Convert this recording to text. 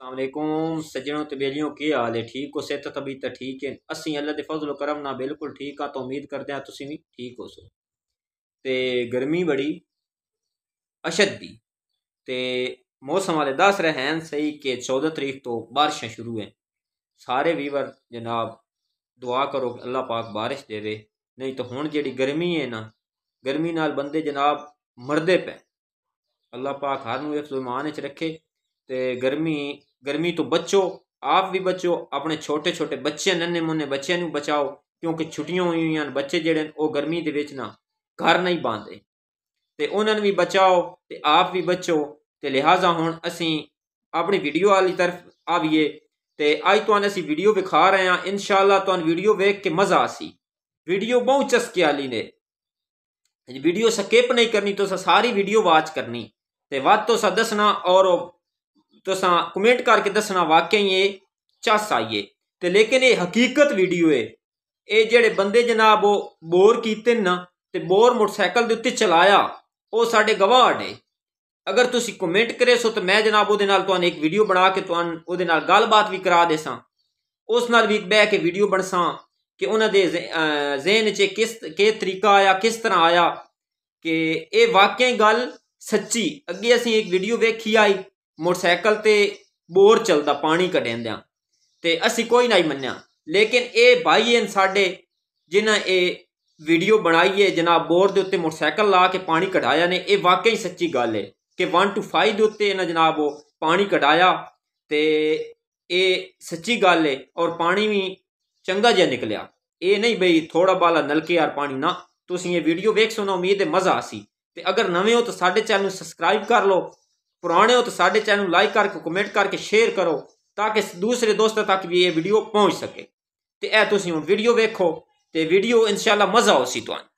ਸਲਾਮ ਅਲੈਕੁਮ ਸਜਣੋ ਤਬੀਲੀਓ ਕੀ ਹਾਲ ਹੈ ਠੀਕ ਹੋ ਸਿਹਤ ਤਬੀਤ ਠੀਕ ਹੈ ਅਸੀਂ ਅੱਲਾ ਦੇ ਫਜ਼ਲ ਕਰਮ ਨਾਲ ਬਿਲਕੁਲ ਠੀਕ ਆ ਤਾਂ ਉਮੀਦ ਕਰਦੇ ਆ ਤੁਸੀਂ ਵੀ ਠੀਕ ਹੋ ਸੋ ਤੇ ਗਰਮੀ ਬੜੀ ਅਸ਼ੱਦੀ ਤੇ ਮੌਸਮ ਵਾਲੇ ਦੱਸ ਰਹੇ ਹਨ ਸਹੀ ਕਿ 14 ਤਰੀਕ ਤੋਂ ਬਾਰਿਸ਼ਾਂ ਸ਼ੁਰੂ ਹੈ ਸਾਰੇ ਵੀਵਰ ਜਨਾਬ ਦੁਆ ਕਰੋ ਕਿ ਅੱਲਾ ਪਾਕ ਬਾਰਿਸ਼ ਦੇਵੇ ਨਹੀਂ ਤਾਂ ਹੁਣ ਜਿਹੜੀ ਗਰਮੀ ਹੈ ਨਾ ਗਰਮੀ ਨਾਲ ਬੰਦੇ ਜਨਾਬ ਮਰਦੇ ਪੈ ਅੱਲਾ ਪਾਕ ਹਰ ਨੂੰ ਇਸ ਜ਼ਮਾਨੇ 'ਚ ਰੱਖੇ ਤੇ ਗਰਮੀ ਗਰਮੀ ਤੋਂ ਬਚੋ ਆਪ ਵੀ ਬਚੋ ਆਪਣੇ ਛੋਟੇ ਛੋਟੇ ਬੱਚੇ ਨੰਨੇ ਮੁੰਨੇ ਬੱਚਿਆਂ ਨੂੰ ਬਚਾਓ ਕਿਉਂਕਿ ਛੁੱਟੀਆਂ ਹੋਈਆਂ ਹਨ ਬੱਚੇ ਜਿਹੜੇ ਨੇ ਉਹ ਗਰਮੀ ਦੇ ਵਿੱਚ ਨਾ ਘਰ ਨਹੀਂ ਬਾਂਦੇ ਤੇ ਉਹਨਾਂ ਨੂੰ ਵੀ ਬਚਾਓ ਤੇ ਆਪ ਵੀ ਬਚੋ ਤੇ ਲਿਹਾਜ਼ਾ ਹੁਣ ਅਸੀਂ ਆਪਣੀ ਵੀਡੀਓ ਵਾਲੀ ਤਰਫ ਆਵੀਏ ਤੇ ਅੱਜ ਤੁਹਾਨੂੰ ਅਸੀਂ ਵੀਡੀਓ ਵਿਖਾ ਰਹੇ ਹਾਂ ਇਨਸ਼ਾਅੱਲਾ ਤੁਹਾਨੂੰ ਵੀਡੀਓ ਵੇਖ ਕੇ ਮਜ਼ਾ ਆਸੀ ਵੀਡੀਓ ਬਹੁਤ ਚਸਕੇ ਵਾਲੀ ਨੇ ਜੇ ਵੀਡੀਓ ਸਕਿਪ ਨਹੀਂ ਕਰਨੀ ਤੁਸੀਂ ਸਾਰੀ ਵੀਡੀਓ ਵਾਚ ਕਰਨੀ ਤੇ ਵੱਧ ਤੋਂ ਸਦਸਨਾ ਔਰ ਤੁਸੀਂ ਕਮੈਂਟ ਕਰਕੇ ਦੱਸਣਾ ਵਾਕਿਆ ਹੀ ਇਹ ਚੱਸ ਆਈਏ ਤੇ ਲੇਕਿਨ ਇਹ ਹਕੀਕਤ ਵੀਡੀਓ ਏ ਇਹ ਜਿਹੜੇ ਬੰਦੇ ਜਨਾਬ ਉਹ ਬੋਰ ਕੀਤੇ ਨਾ ਤੇ ਬੋਰ ਮੋਟਰਸਾਈਕਲ ਦੇ ਉੱਤੇ ਚਲਾਇਆ ਉਹ ਸਾਡੇ ਗਵਾਹ ਨੇ ਅਗਰ ਤੁਸੀਂ ਕਮੈਂਟ ਕਰੇ ਸੋ ਤਾਂ ਮੈਂ ਜਨਾਬ ਉਹਦੇ ਨਾਲ ਤੁਹਾਨੂੰ ਇੱਕ ਵੀਡੀਓ ਬਣਾ ਕੇ ਤੁਹਾਨੂੰ ਉਹਦੇ ਨਾਲ ਗੱਲਬਾਤ ਵੀ ਕਰਾ ਦੇਸਾਂ ਉਸ ਨਾਲ ਵੀ ਬਹਿ ਕੇ ਵੀਡੀਓ ਬਣਸਾਂ ਕਿ ਉਹਨਾਂ ਦੇ ਜ਼ਿਹਨ 'ਚ ਕਿਸ ਕੇ ਤਰੀਕਾ ਆਇਆ ਕਿਸ ਤਰ੍ਹਾਂ ਆਇਆ ਕਿ ਇਹ ਵਾਕਿਆ ਹੀ ਗੱਲ ਸੱਚੀ ਅੱਗੇ ਅਸੀਂ ਇੱਕ ਵੀਡੀਓ ਵੇਖੀ ਆਈ ਮੋਟਰਸਾਈਕਲ ਤੇ ਬੋਰ ਚਲਦਾ ਪਾਣੀ ਕਢਿੰਦਿਆਂ ਤੇ ਅਸੀਂ ਕੋਈ ਨਹੀਂ ਮੰਨਿਆ ਲੇਕਿਨ ਇਹ ਭਾਈ ਹਨ ਸਾਡੇ ਜਿਨ੍ਹਾਂ ਇਹ ਵੀਡੀਓ ਬਣਾਈ ਹੈ ਜਨਾਬ ਬੋਰ ਦੇ ਉੱਤੇ ਮੋਟਰਸਾਈਕਲ ਲਾ ਕੇ ਪਾਣੀ ਕਢਾਇਆ ਨੇ ਇਹ ਵਾਕਈ ਸੱਚੀ ਗੱਲ ਹੈ ਕਿ 1 5 ਦੇ ਉੱਤੇ ਇਹਨਾਂ ਜਨਾਬ ਉਹ ਪਾਣੀ ਕਢਾਇਆ ਤੇ ਇਹ ਸੱਚੀ ਗੱਲ ਹੈ ਔਰ ਪਾਣੀ ਵੀ ਚੰਗਾ ਜਿਹਾ ਨਿਕਲਿਆ ਇਹ ਨਹੀਂ ਬਈ ਥੋੜਾ ਬਾਲਾ ਨਲਕੇ ਯਾਰ ਪਾਣੀ ਨਾ ਤੁਸੀਂ ਇਹ ਵੀਡੀਓ ਵੇਖ ਸੁਣਾ ਉਮੀਦ ਹੈ ਮਜ਼ਾ ਆਸੀ ਤੇ ਅਗਰ ਨਵੇਂ ਹੋ ਤਾਂ ਸਾਡੇ ਚੈਨਲ ਨੂੰ ਸਬਸਕ੍ਰਾਈਬ ਕਰ ਲਓ ਪੁਰਾਣੇ ਹੋ ਤਾਂ ਸਾਡੇ ਚੈਨਲ ਨੂੰ ਲਾਈਕ ਕਰਕੇ ਕਮੈਂਟ ਕਰਕੇ ਸ਼ੇਅਰ ਕਰੋ ਤਾਂ ਕਿ ਦੂਸਰੇ ਦੋਸਤਾਂ ਤੱਕ ਵੀ ਇਹ ਵੀਡੀਓ ਪਹੁੰਚ ਸਕੇ ਤੇ ਇਹ ਤੁਸੀਂ ਹੁਣ ਵੀਡੀਓ ਵੇਖੋ ਤੇ ਵੀਡੀਓ ਇਨਸ਼ਾਅੱਲਾ ਮਜ਼ਾ ਆਉਸੀ ਤੁਹਾਨੂੰ